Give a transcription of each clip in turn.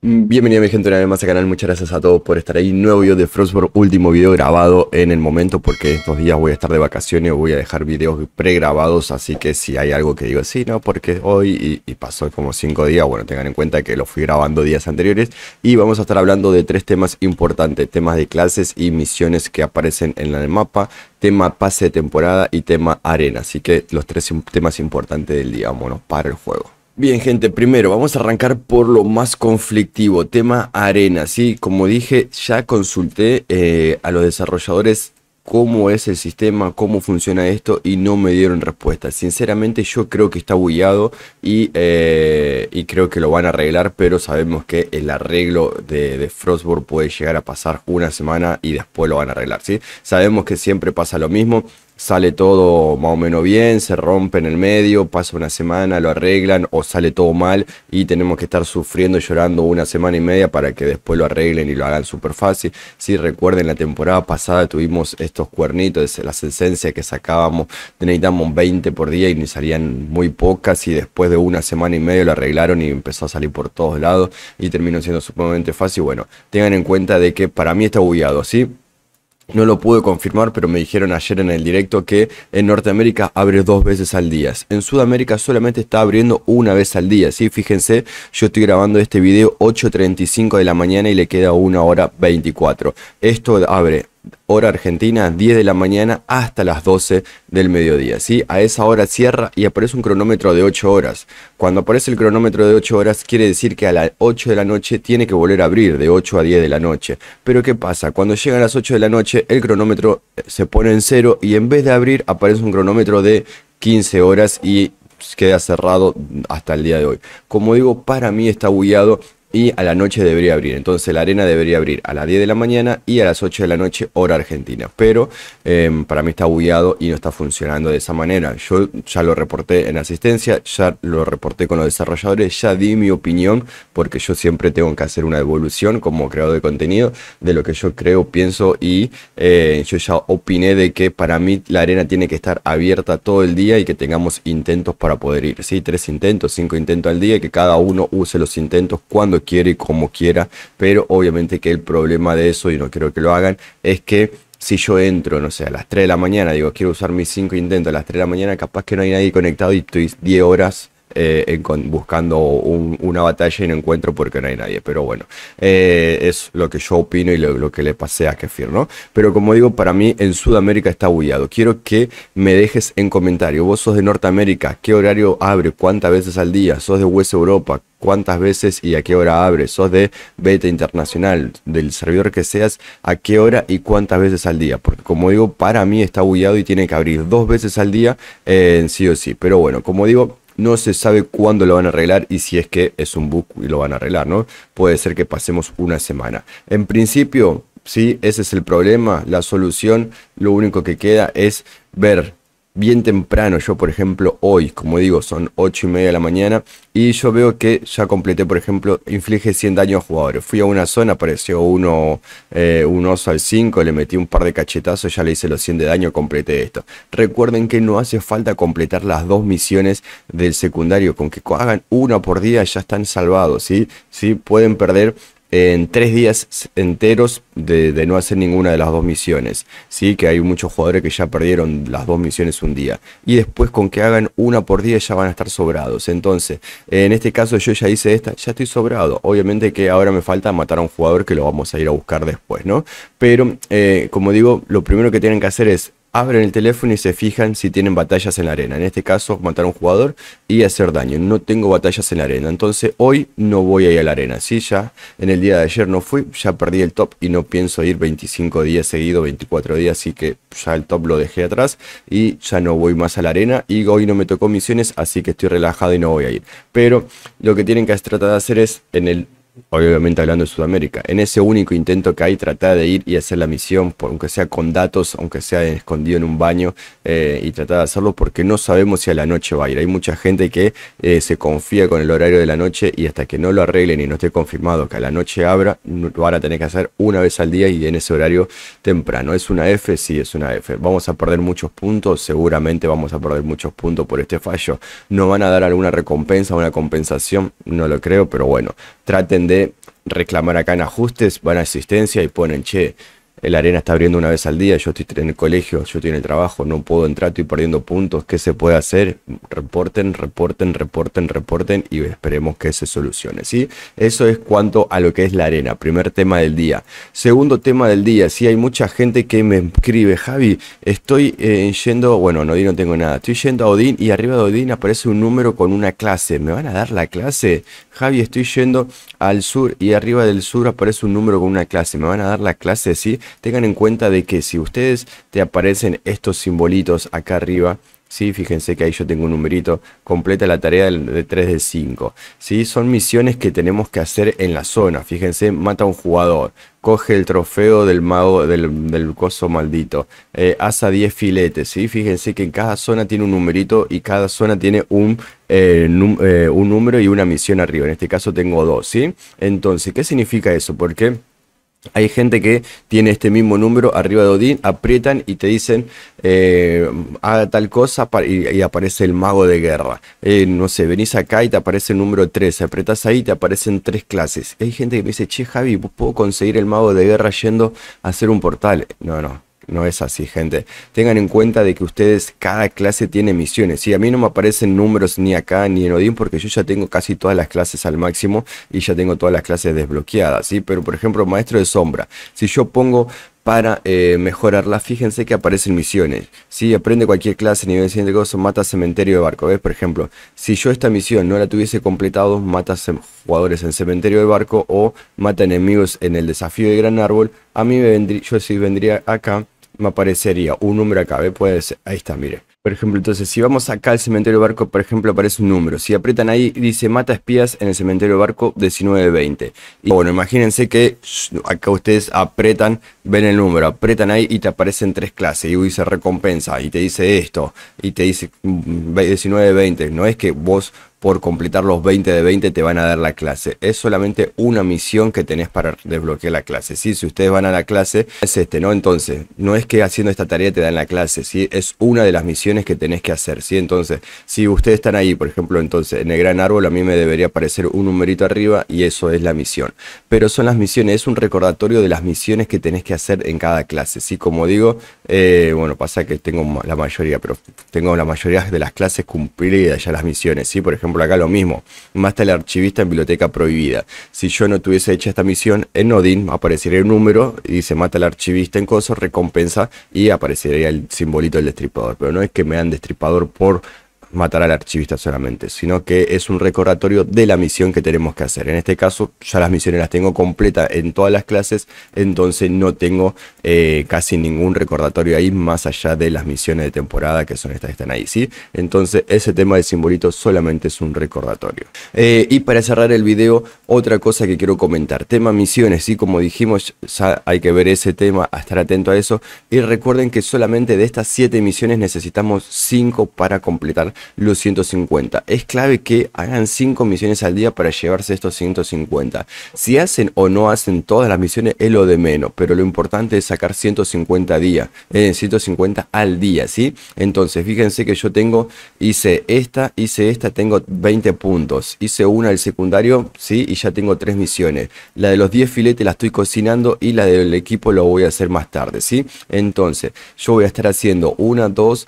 Bienvenido mi gente una vez más al canal, muchas gracias a todos por estar ahí Nuevo video de Frostborn, último video grabado en el momento Porque estos días voy a estar de vacaciones, voy a dejar videos pregrabados Así que si hay algo que digo, sí, no, porque hoy y, pasó como cinco días Bueno, tengan en cuenta que lo fui grabando días anteriores Y vamos a estar hablando de tres temas importantes Temas de clases y misiones que aparecen en el mapa Tema pase de temporada y tema arena Así que los tres temas importantes del día, vámonos para el juego Bien, gente, primero vamos a arrancar por lo más conflictivo, tema arena. Sí, como dije, ya consulté eh, a los desarrolladores cómo es el sistema, cómo funciona esto y no me dieron respuesta. Sinceramente yo creo que está bullado y, eh, creo que lo van a arreglar, pero sabemos que el arreglo de, de puede llegar a pasar una semana y después lo van a arreglar. Sabemos que siempre pasa lo mismo, sale todo más o menos bien, se rompe en el medio, pasa una semana, lo arreglan o sale todo mal y tenemos que estar sufriendo y llorando una semana y media para que después lo arreglen y lo hagan súper fácil. Si recuerden, la temporada pasada tuvimos estos cuernitos, las esencias que sacábamos, necesitamos 20 por día y ni salían muy pocas y después de una semana y media lo arreglaron y empezó a salir por todos lados y terminó siendo sumamente fácil. Bueno, tengan en cuenta de que para mí está bugueado, ¿sí? No lo pude confirmar, pero me dijeron ayer en el directo que en Norteamérica abre dos veces al día. En Sudamérica solamente está abriendo una vez al día. ¿sí? Fíjense, yo estoy grabando este video 8.35 de la mañana y le queda una hora 24. Esto abre hora argentina, 10 de la mañana hasta las 12 del mediodía. ¿sí? A esa hora cierra y aparece un cronómetro de 8 horas. Cuando aparece el cronómetro de 8 horas quiere decir que a las 8 de la noche tiene que volver a abrir, de 8 a 10 de la noche. Pero ¿qué pasa? Cuando llegan las 8 de la noche el cronómetro eh, se pone en cero y en vez de abrir aparece un cronómetro de 15 horas y queda cerrado hasta el día de hoy. Como digo, para mí está bullado y a la noche debería abrir. Entonces la arena debería abrir a las 10 de la mañana y a las 8 de la noche hora argentina. Pero em, para mí está bugueado y no está funcionando de esa manera. Yo ya lo reporté en asistencia, ya lo reporté con los desarrolladores, ya di mi opinión porque yo siempre tengo que hacer una evolución como creador de contenido de lo que yo creo, pienso y eh, yo ya opiné de que para mí la arena tiene que estar abierta todo el día y que tengamos intentos para poder ir. ¿sí? Tres intentos, cinco intentos al día y que cada uno use los intentos cuando quiere y como quiera, pero obviamente que el problema de eso, y no quiero que lo hagan, es que si yo entro, no sé, a las 3 de la mañana, digo, quiero usar mis 5 intentos a las 3 de la mañana, capaz que no hay nadie conectado y estoy 10 horas eh, buscando una batalla y no encuentro porque no hay nadie. Pero bueno, eh, es lo que yo opino y lo, que le pasé a Kefir, ¿no? Pero como digo, para mí en Sudamérica está bullado. Quiero que me dejes en comentario. Vos sos de Norteamérica, ¿qué horario abre? ¿Cuántas veces al día? ¿Sos de West Europa? ¿Cuántas veces y a qué hora abre? ¿Sos de beta internacional? Del servidor que seas, ¿a qué hora y cuántas veces al día? Porque como digo, para mí está bullado y tiene que abrir dos veces al día en eh, sí o sí. Pero bueno, como digo, no se sabe cuándo lo van a arreglar y si es que es un bug y lo van a arreglar, ¿no? Puede ser que pasemos una semana. En principio, sí, ese es el problema, la solución, lo único que queda es ver bien temprano. Yo, por ejemplo, hoy, como digo, son 8 y media de la mañana y yo veo que ya completé, por ejemplo, inflige 100 daños a jugadores. Fui a una zona, apareció uno, eh, un oso al 5, le metí un par de cachetazos, ya le hice los 100 de daño, completé esto. Recuerden que no hace falta completar las dos misiones del secundario, con que hagan una por día ya están salvados, ¿sí? ¿Sí? Pueden perder en tres días enteros de, no hacer ninguna de las dos misiones. Sí, que hay muchos jugadores que ya perdieron las dos misiones un día. Y después con que hagan una por día ya van a estar sobrados. Entonces, en este caso yo ya hice esta, ya estoy sobrado. Obviamente que ahora me falta matar a un jugador que lo vamos a ir a buscar después, ¿no? Pero, eh, como digo, lo primero que tienen que hacer es abren el teléfono y se fijan si tienen batallas en la arena. En este caso, matar a un jugador y hacer daño. No tengo batallas en la arena, entonces hoy no voy a ir a la arena. Si ya en el día de ayer no fui, ya perdí el top y no pienso ir 25 días seguidos, 24 días, así que ya el top lo dejé atrás y ya no voy más a la arena. Y hoy no me tocó misiones, así que estoy relajado y no voy a ir. Pero lo que tienen que tratar de hacer es en el obviamente hablando de Sudamérica, en ese único intento que hay, tratar de ir y hacer la misión, aunque sea con datos, aunque sea escondido en un baño, eh, y tratar de hacerlo porque no sabemos si a la noche va a ir. Hay mucha gente que eh, se confía con el horario de la noche y hasta que no lo arreglen y no esté confirmado que a la noche abra, lo van a tener que hacer una vez al día y en ese horario temprano. ¿Es una F? Sí, es una F. ¿Vamos a perder muchos puntos? Seguramente vamos a perder muchos puntos por este fallo. ¿No van a dar alguna recompensa, una compensación? No lo creo, pero bueno, traten de reclamar acá en ajustes, van a asistencia y ponen, che, el arena está abriendo una vez al día, yo estoy en el colegio, yo estoy en el trabajo, no puedo entrar, estoy perdiendo puntos, ¿qué se puede hacer? Reporten, reporten, reporten, reporten y esperemos que se solucione, ¿sí? Eso es cuanto a lo que es la arena, primer tema del día. Segundo tema del día, sí, hay mucha gente que me escribe, Javi, estoy eh, yendo, bueno, no, no tengo nada, estoy yendo a Odín y arriba de Odín aparece un número con una clase, ¿me van a dar la clase? Javi, estoy yendo al sur y arriba del sur aparece un número con una clase, ¿me van a dar la clase? Sí, tengan en cuenta de que si ustedes te aparecen estos simbolitos acá arriba, ¿sí? Fíjense que ahí yo tengo un numerito, completa la tarea de 3 de 5, ¿sí? Son misiones que tenemos que hacer en la zona, fíjense, mata a un jugador, coge el trofeo del mago, del, coso maldito, eh, asa 10 filetes, ¿sí? Fíjense que en cada zona tiene un numerito y cada zona tiene un, eh, eh, un número y una misión arriba, en este caso tengo dos, ¿sí? Entonces, ¿qué significa eso? Porque... Hay gente que tiene este mismo número arriba de Odín, aprietan y te dicen, eh, haga tal cosa y, aparece el mago de guerra. Eh, no sé, venís acá y te aparece el número 3, aprietas ahí y te aparecen tres clases. Hay gente que me dice, che Javi, ¿puedo conseguir el mago de guerra yendo a hacer un portal? No, no, no es así, gente. Tengan en cuenta de que ustedes, cada clase tiene misiones. Y a mí no me aparecen números ni acá ni en Odin porque yo ya tengo casi todas las clases al máximo y ya tengo todas las clases desbloqueadas. ¿sí? Pero por ejemplo, maestro de sombra. Si yo pongo para eh, mejorarla, fíjense que aparecen misiones. Si aprende cualquier clase, nivel 100 de gozo, mata cementerio de barco. ¿Ves? Por ejemplo, si yo esta misión no la tuviese completado, mata jugadores en cementerio de barco o mata enemigos en el desafío de gran árbol, a mí me vendría, yo sí vendría acá me aparecería un número acá, ¿ve? Puede ser. Ahí está, mire. Por ejemplo, entonces, si vamos acá al cementerio barco, por ejemplo, aparece un número. Si aprietan ahí, dice mata espías en el cementerio barco 1920. Y bueno, imagínense que acá ustedes apretan, ven el número, apretan ahí y te aparecen tres clases. Y dice recompensa, y te dice esto, y te dice 1920. Mm, no es que vos por completar los 20 de 20 te van a dar la clase. Es solamente una misión que tenés para desbloquear la clase. ¿sí? Si ustedes van a la clase, es este, ¿no? Entonces, no es que haciendo esta tarea te dan la clase, ¿sí? Es una de las misiones que tenés que hacer, ¿sí? Entonces, si ustedes están ahí, por ejemplo, entonces, en el gran árbol a mí me debería aparecer un numerito arriba y eso es la misión. Pero son las misiones, es un recordatorio de las misiones que tenés que hacer en cada clase, ¿sí? Como digo, eh, bueno, pasa que tengo la mayoría, pero tengo la mayoría de las clases cumplidas ya las misiones, ¿sí? Por ejemplo, ejemplo, acá lo mismo. mata el archivista en biblioteca prohibida. Si yo no tuviese hecha esta misión, en Odin aparecería el número y se mata al archivista en coso, recompensa y aparecería el simbolito del destripador. Pero no es que me dan destripador por matar al archivista solamente, sino que es un recordatorio de la misión que tenemos que hacer. En este caso, ya las misiones las tengo completas en todas las clases, entonces no tengo eh, casi ningún recordatorio ahí más allá de las misiones de temporada que son estas que están ahí, ¿sí? Entonces ese tema de simbolito solamente es un recordatorio. Eh, y para cerrar el video, otra cosa que quiero comentar, tema misiones, ¿sí? Como dijimos, ya hay que ver ese tema, estar atento a eso, y recuerden que solamente de estas 7 misiones necesitamos 5 para completar los 150. Es clave que hagan 5 misiones al día para llevarse estos 150. Si hacen o no hacen todas las misiones es lo de menos, pero lo importante es sacar 150 días, eh, 150 al día, ¿sí? Entonces, fíjense que yo tengo, hice esta, hice esta, tengo 20 puntos. Hice una del secundario, ¿sí? Y ya tengo 3 misiones. La de los 10 filetes la estoy cocinando y la del equipo lo voy a hacer más tarde, ¿sí? Entonces, yo voy a estar haciendo una, dos,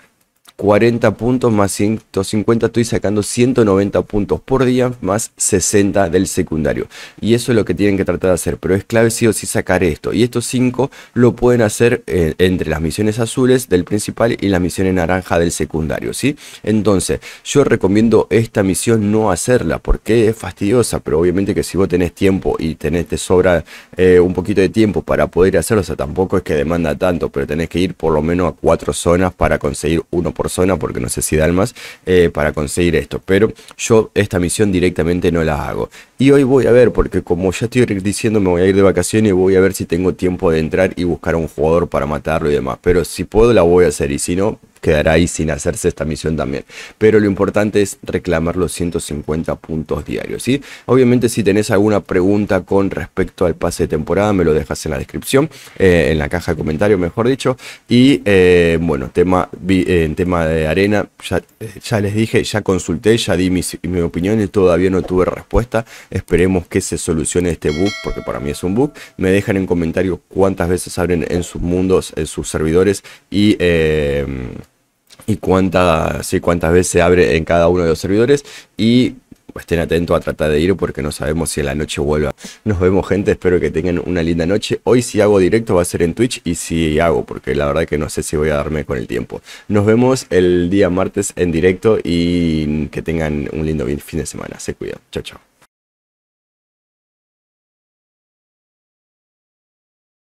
40 puntos más 150, estoy sacando 190 puntos por día más 60 del secundario. Y eso es lo que tienen que tratar de hacer, pero es clave sí o sí sacar esto. Y estos 5 lo pueden hacer eh, entre las misiones azules del principal y las misiones naranja del secundario, ¿sí? Entonces, yo recomiendo esta misión no hacerla porque es fastidiosa, pero obviamente que si vos tenés tiempo y tenés, te sobra eh, un poquito de tiempo para poder hacerlo, o sea, tampoco es que demanda tanto, pero tenés que ir por lo menos a 4 zonas para conseguir 1% persona, porque no sé si dan más eh, para conseguir esto. Pero yo esta misión directamente no la hago. Y hoy voy a ver, porque como ya estoy diciendo, me voy a ir de vacaciones y voy a ver si tengo tiempo de entrar y buscar a un jugador para matarlo y demás. Pero si puedo, la voy a hacer. Y si no, quedará ahí sin hacerse esta misión también. Pero lo importante es reclamar los 150 puntos diarios. ¿sí? Obviamente si tenés alguna pregunta con respecto al pase de temporada, me lo dejas en la descripción, eh, en la caja de comentarios, mejor dicho. Y eh, bueno, tema, eh, en tema de arena, ya, les dije, ya consulté, ya di mis, mi opinión y todavía no tuve respuesta. Esperemos que se solucione este bug, porque para mí es un bug. Me dejan en comentarios cuántas veces abren en sus mundos, en sus servidores y... Em, y cuánta, sí, cuántas veces se abre en cada uno de los servidores y pues, estén atentos a tratar de ir porque no sabemos si la noche vuelva. Nos vemos gente, espero que tengan una linda noche. Hoy si hago directo va a ser en Twitch y si hago porque la verdad que no sé si voy a darme con el tiempo. Nos vemos el día martes en directo y que tengan un lindo fin de semana. Se cuidan. Chao, chao.